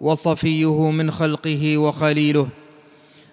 وصفيه من خلقه وخليله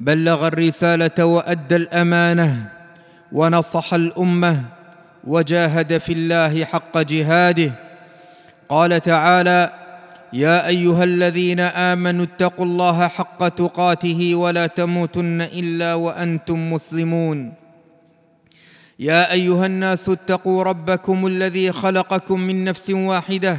بلغ الرساله وادى الامانه ونصح الامه وجاهد في الله حق جهاده قال تعالى يا ايها الذين امنوا اتقوا الله حق تقاته ولا تموتن الا وانتم مسلمون يا ايها الناس اتقوا ربكم الذي خلقكم من نفس واحده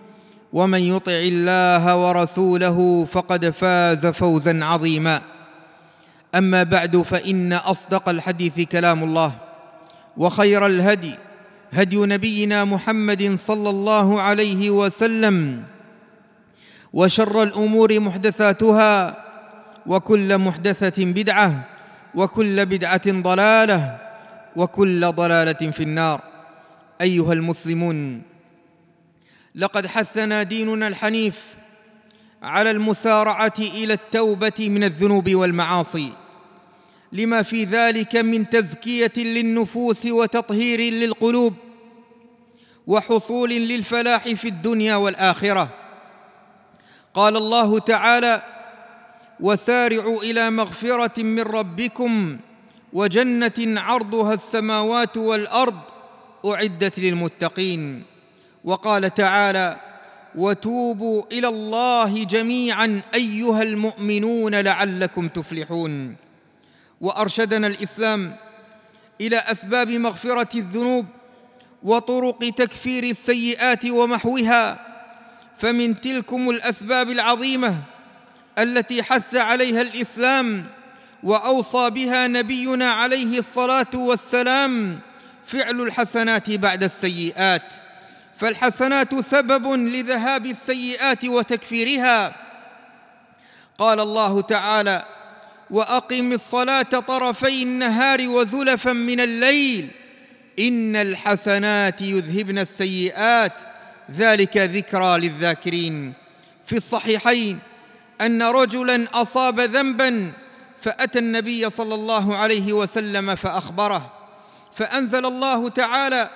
ومن يطع الله ورسوله فقد فاز فوزا عظيما اما بعد فان اصدق الحديث كلام الله وخير الهدي هدي نبينا محمد صلى الله عليه وسلم وشر الامور محدثاتها وكل محدثه بدعه وكل بدعه ضلاله وكل ضلاله في النار ايها المسلمون لقد حثنا ديننا الحنيف على المسارعه الى التوبه من الذنوب والمعاصي لما في ذلك من تزكيه للنفوس وتطهير للقلوب وحصول للفلاح في الدنيا والاخره قال الله تعالى وسارعوا الى مغفره من ربكم وجنه عرضها السماوات والارض اعدت للمتقين وقال تعالى وتوبوا الى الله جميعا ايها المؤمنون لعلكم تفلحون وارشدنا الاسلام الى اسباب مغفره الذنوب وطرق تكفير السيئات ومحوها فمن تلكم الاسباب العظيمه التي حث عليها الاسلام واوصى بها نبينا عليه الصلاه والسلام فعل الحسنات بعد السيئات فالحسنات سبب لذهاب السيئات وتكفيرها قال الله تعالى واقم الصلاه طرفي النهار وزلفا من الليل ان الحسنات يذهبن السيئات ذلك ذكرى للذاكرين في الصحيحين ان رجلا اصاب ذنبا فاتى النبي صلى الله عليه وسلم فاخبره فانزل الله تعالى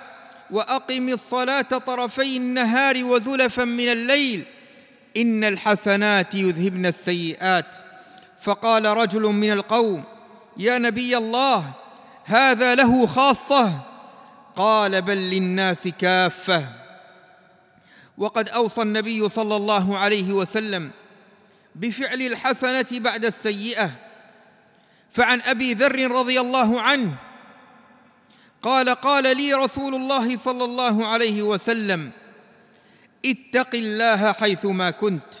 واقم الصلاه طرفي النهار وزلفا من الليل ان الحسنات يذهبن السيئات فقال رجل من القوم يا نبي الله هذا له خاصه قال بل للناس كافه وقد اوصى النبي صلى الله عليه وسلم بفعل الحسنه بعد السيئه فعن ابي ذر رضي الله عنه قال قال لي رسول الله صلى الله عليه وسلم اتق الله حيثما كنت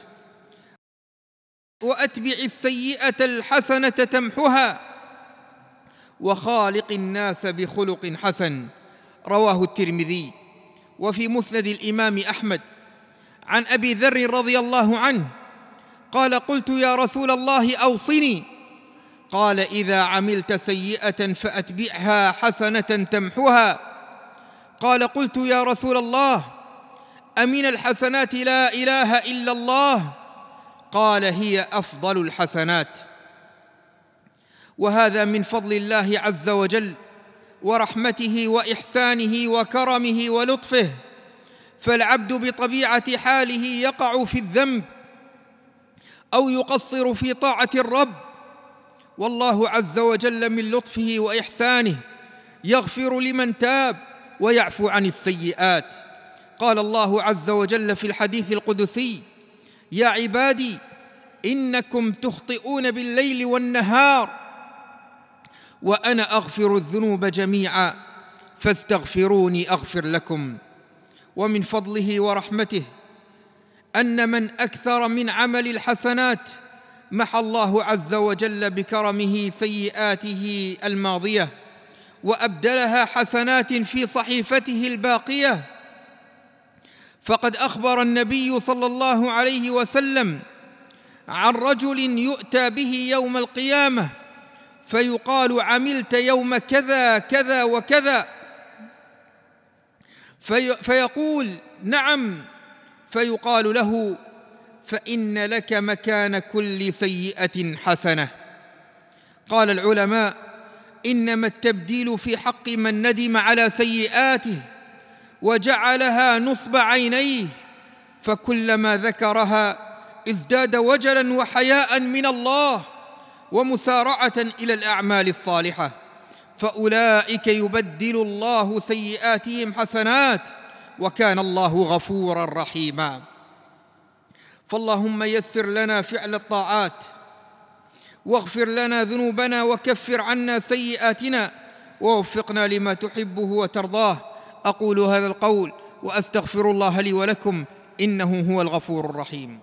واتبع السيئه الحسنه تمحها وخالق الناس بخلق حسن رواه الترمذي وفي مسند الامام احمد عن ابي ذر رضي الله عنه قال قلت يا رسول الله اوصني قال اذا عملت سيئه فاتبعها حسنه تمحها قال قلت يا رسول الله امن الحسنات لا اله الا الله قال هي افضل الحسنات وهذا من فضل الله عز وجل ورحمته واحسانه وكرمه ولطفه فالعبد بطبيعه حاله يقع في الذنب او يقصر في طاعه الرب والله عز وجل من لطفه واحسانه يغفر لمن تاب ويعفو عن السيئات قال الله عز وجل في الحديث القدسي يا عبادي انكم تخطئون بالليل والنهار وانا اغفر الذنوب جميعا فاستغفروني اغفر لكم ومن فضله ورحمته ان من اكثر من عمل الحسنات محى الله عز وجل بكرمه سيئاته الماضيه وابدلها حسنات في صحيفته الباقيه فقد اخبر النبي صلى الله عليه وسلم عن رجل يؤتى به يوم القيامه فيقال عملت يوم كذا كذا وكذا في فيقول نعم فيقال له فان لك مكان كل سيئه حسنه قال العلماء انما التبديل في حق من ندم على سيئاته وجعلها نصب عينيه فكلما ذكرها ازداد وجلا وحياء من الله ومسارعه الى الاعمال الصالحه فاولئك يبدل الله سيئاتهم حسنات وكان الله غفورا رحيما فاللهم يسر لنا فعل الطاعات واغفر لنا ذنوبنا وكفر عنا سيئاتنا ووفقنا لما تحبه وترضاه اقول هذا القول واستغفر الله لي ولكم انه هو الغفور الرحيم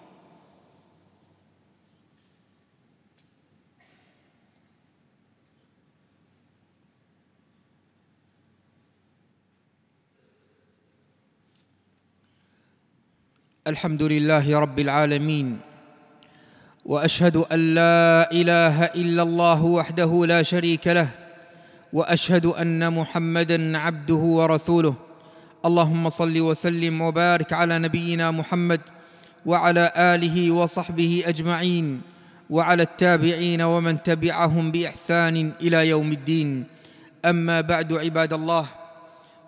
الحمد لله رب العالمين واشهد ان لا اله الا الله وحده لا شريك له واشهد ان محمدا عبده ورسوله اللهم صل وسلم وبارك على نبينا محمد وعلى اله وصحبه اجمعين وعلى التابعين ومن تبعهم باحسان الى يوم الدين اما بعد عباد الله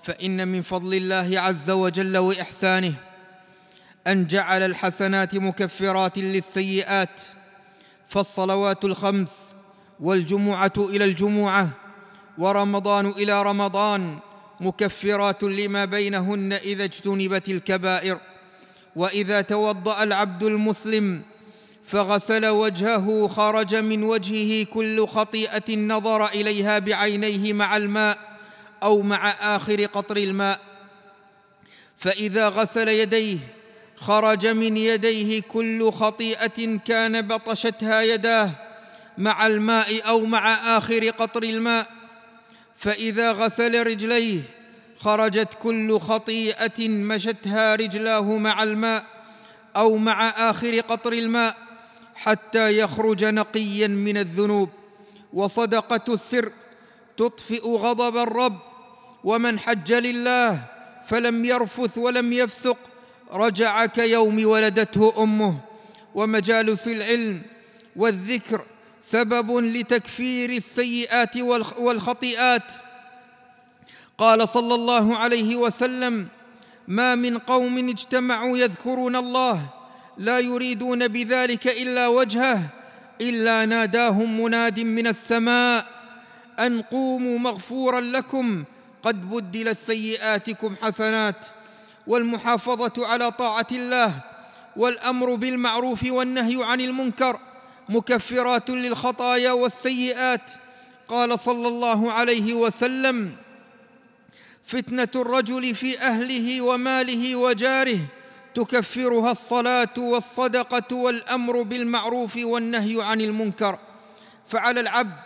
فان من فضل الله عز وجل واحسانه ان جعل الحسنات مكفرات للسيئات فالصلوات الخمس والجمعه الى الجمعه ورمضان الى رمضان مكفرات لما بينهن اذا اجتنبت الكبائر واذا توضا العبد المسلم فغسل وجهه خرج من وجهه كل خطيئه نظر اليها بعينيه مع الماء او مع اخر قطر الماء فاذا غسل يديه خرج من يديه كل خطيئه كان بطشتها يداه مع الماء او مع اخر قطر الماء فاذا غسل رجليه خرجت كل خطيئه مشتها رجلاه مع الماء او مع اخر قطر الماء حتى يخرج نقيا من الذنوب وصدقه السر تطفئ غضب الرب ومن حج لله فلم يرفث ولم يفسق رجع كيوم ولدته امه ومجالس العلم والذكر سبب لتكفير السيئات والخطيئات قال صلى الله عليه وسلم ما من قوم اجتمعوا يذكرون الله لا يريدون بذلك الا وجهه الا ناداهم مناد من السماء ان قوموا مغفورا لكم قد بدلت سيئاتكم حسنات والمحافظه على طاعه الله والامر بالمعروف والنهي عن المنكر مكفرات للخطايا والسيئات قال صلى الله عليه وسلم فتنه الرجل في اهله وماله وجاره تكفرها الصلاه والصدقه والامر بالمعروف والنهي عن المنكر فعلى العبد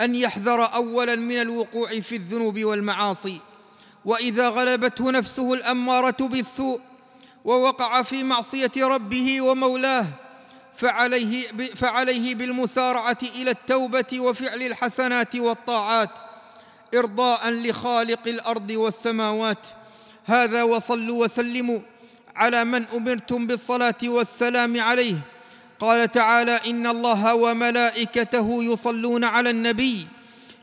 ان يحذر اولا من الوقوع في الذنوب والمعاصي واذا غلبته نفسه الاماره بالسوء ووقع في معصيه ربه ومولاه فعليه فعليه بالمسارعه الى التوبه وفعل الحسنات والطاعات ارضاء لخالق الارض والسماوات هذا وصلوا وسلموا على من امرتم بالصلاه والسلام عليه قال تعالى ان الله وملائكته يصلون على النبي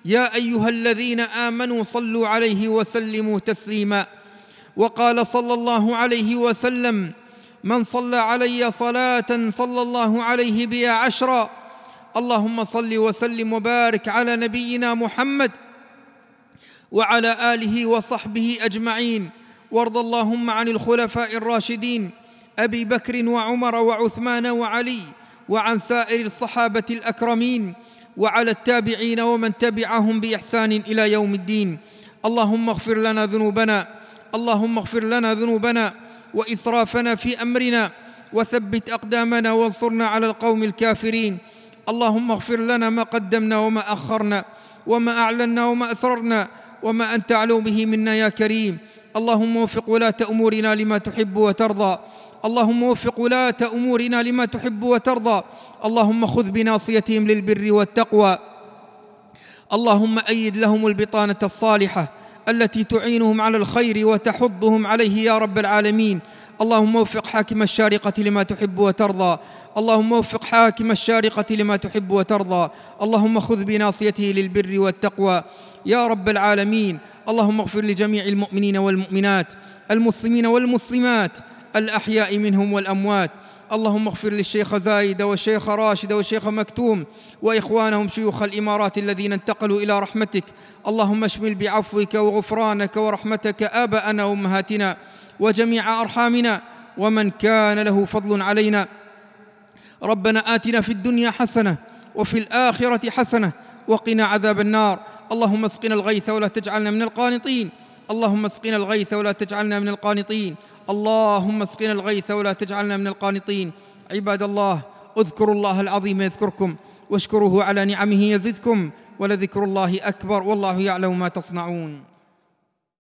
يا ايها الذين امنوا صلوا عليه وسلموا تسليما وقال صلى الله عليه وسلم من صلى علي صلاه صلى الله عليه بها عشرا اللهم صل وسلم وبارك على نبينا محمد وعلى اله وصحبه اجمعين وارض اللهم عن الخلفاء الراشدين ابي بكر وعمر وعثمان وعلي وعن سائر الصحابه الاكرمين وعلى التابعين ومن تبعهم باحسان الى يوم الدين اللهم اغفر لنا ذنوبنا اللهم اغفر لنا ذنوبنا واسرافنا في امرنا وثبت اقدامنا وانصرنا على القوم الكافرين اللهم اغفر لنا ما قدمنا وما اخرنا وما اعلنا وما اسررنا وما انت اعلم به منا يا كريم اللهم وفق ولاه امورنا لما تحب وترضى اللهم وفق ولاة أمورنا لما تحب وترضى اللهم خذ بناصيتهم للبر والتقوى اللهم أيد لهم البطانة الصالحة التي تعينهم على الخير وتحضهم عليه يا رب العالمين اللهم وفق حاكم الشارقة لما تحب وترضى اللهم وفق حاكم الشارقة لما تحب وترضى اللهم خذ بناصيته للبر والتقوى يا رب العالمين اللهم اغفر لجميع المؤمنين والمؤمنات المسلمين والمسلمات الأحياء منهم والأموات اللهم اغفر للشيخ زايد والشيخ راشد والشيخ مكتوم واخوانهم شيوخ الامارات الذين انتقلوا الى رحمتك اللهم اشمل بعفوك وغفرانك ورحمتك اباءنا وامهاتنا وجميع ارحامنا ومن كان له فضل علينا ربنا اتنا في الدنيا حسنه وفي الاخره حسنه وقنا عذاب النار اللهم اسقنا الغيث ولا تجعلنا من القانطين اللهم اسقنا الغيث ولا تجعلنا من القانطين اللهم اسقنا الغيث ولا تجعلنا من القانطين عباد الله اذكروا الله العظيم يذكركم واشكروه على نعمه يزدكم ولذكر الله اكبر والله يعلم ما تصنعون